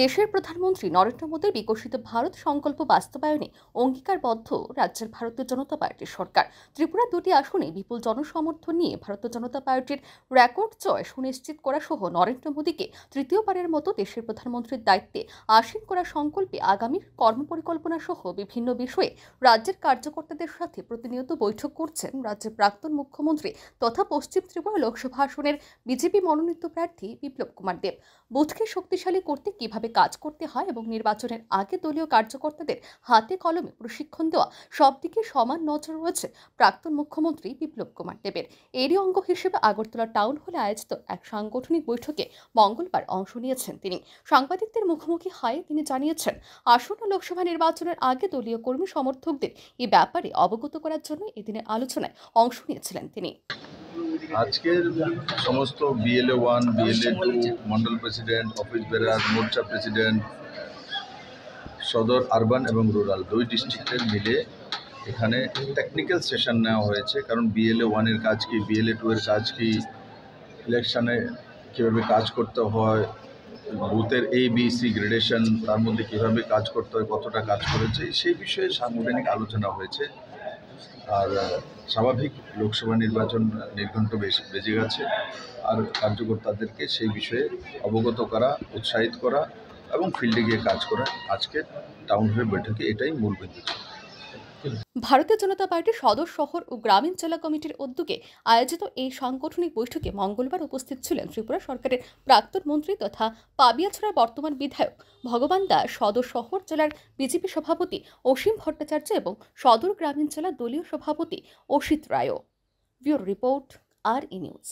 দেশের প্রধানমন্ত্রী নরেন্দ্র মোদীর বিকশিত ভারত সংকল্প বাস্তবায়নে অঙ্গীকারবদ্ধ রাজ্যের ভারতীয় জনতা পার্টির সরকার ত্রিপুরা দুটি আসনে বিপুল জনসমর্থন নিয়ে ভারতীয় জনতা পার্টির রেকর্ড জয় সুনিশ্চিত করা সহ নরেন্দ্র মোদীকে তৃতীয়বারের মতো দেশের প্রধানমন্ত্রীর দায়িত্বে আসীন করা সংকল্পে আগামী কর্মপরিকল্পনা সহ বিভিন্ন বিষয়ে রাজ্যের কার্যকর্তাদের সাথে প্রতিনিয়ত বৈঠক করছেন রাজ্যের প্রাক্তন মুখ্যমন্ত্রী তথা পশ্চিম ত্রিপুরা লোকসভা আসনের বিজেপি মনোনীত প্রার্থী বিপ্লব কুমার দেব বুথকে শক্তিশালী করতে কিভাবে কিভাবে কাজ করতে হয় এবং নির্বাচনের আগে দলীয় কার্যকর্তাদের হাতে কলমে প্রশিক্ষণ দেওয়া সবদিকে সমান নজর রয়েছে প্রাক্তন মুখ্যমন্ত্রী বিপ্লব কুমার দেবের এরই অঙ্গ হিসেবে আগরতলা টাউন হলে আয়োজিত এক সাংগঠনিক বৈঠকে মঙ্গলবার অংশ নিয়েছেন তিনি সাংবাদিকদের মুখোমুখি হয়ে তিনি জানিয়েছেন আসন্ন লোকসভা নির্বাচনের আগে দলীয় কর্মী সমর্থকদের এ ব্যাপারে অবগত করার জন্য এদিনের আলোচনায় অংশ নিয়েছিলেন তিনি আজকের সমস্ত BLA one BLA two mandal president office বেরাজ মোর্চা প্রেসিডেন্ট সদর আরবান এবং রুরাল দুই ডিস্ট্রিক্টের মিলে এখানে টেকনিক্যাল সেশন নেওয়া হয়েছে কারণ বিএলএ ওয়ানের কাজ কি বিএলএ টু এর কাজ কি ইলেকশানে কীভাবে কাজ করতে হয় বুথের এ বি সি গ্রেডেশন তার মধ্যে কীভাবে কাজ করতে হয় কতটা কাজ করেছে সেই বিষয়ে সাংগঠনিক আলোচনা হয়েছে আর স্বাভাবিক লোকসভা নির্বাচন নির্ঘণ্ট বেজে গেছে আর কার্যকর্তাদেরকে সেই বিষয়ে অবগত করা উৎসাহিত করা এবং ফিল্ডে গিয়ে কাজ করা আজকে টাউন হলের বৈঠকে এটাই মূল বিন্দু ছিল ভারতীয় জনতা পার্টির সদর শহর ও গ্রামীণ জেলা কমিটির উদ্যোগে আয়োজিত এই সাংগঠনিক বৈঠকে মঙ্গলবার উপস্থিত ছিলেন ত্রিপুরা সরকারের প্রাক্তন মন্ত্রী তথা পাবিয়াছড়ার বর্তমান বিধায়ক ভগবান দাস সদর শহর জেলার বিজেপি সভাপতি অসীম ভট্টাচার্য এবং সদর গ্রামীণ জেলা দলীয় সভাপতি অসিত রায়ও bureau report R E news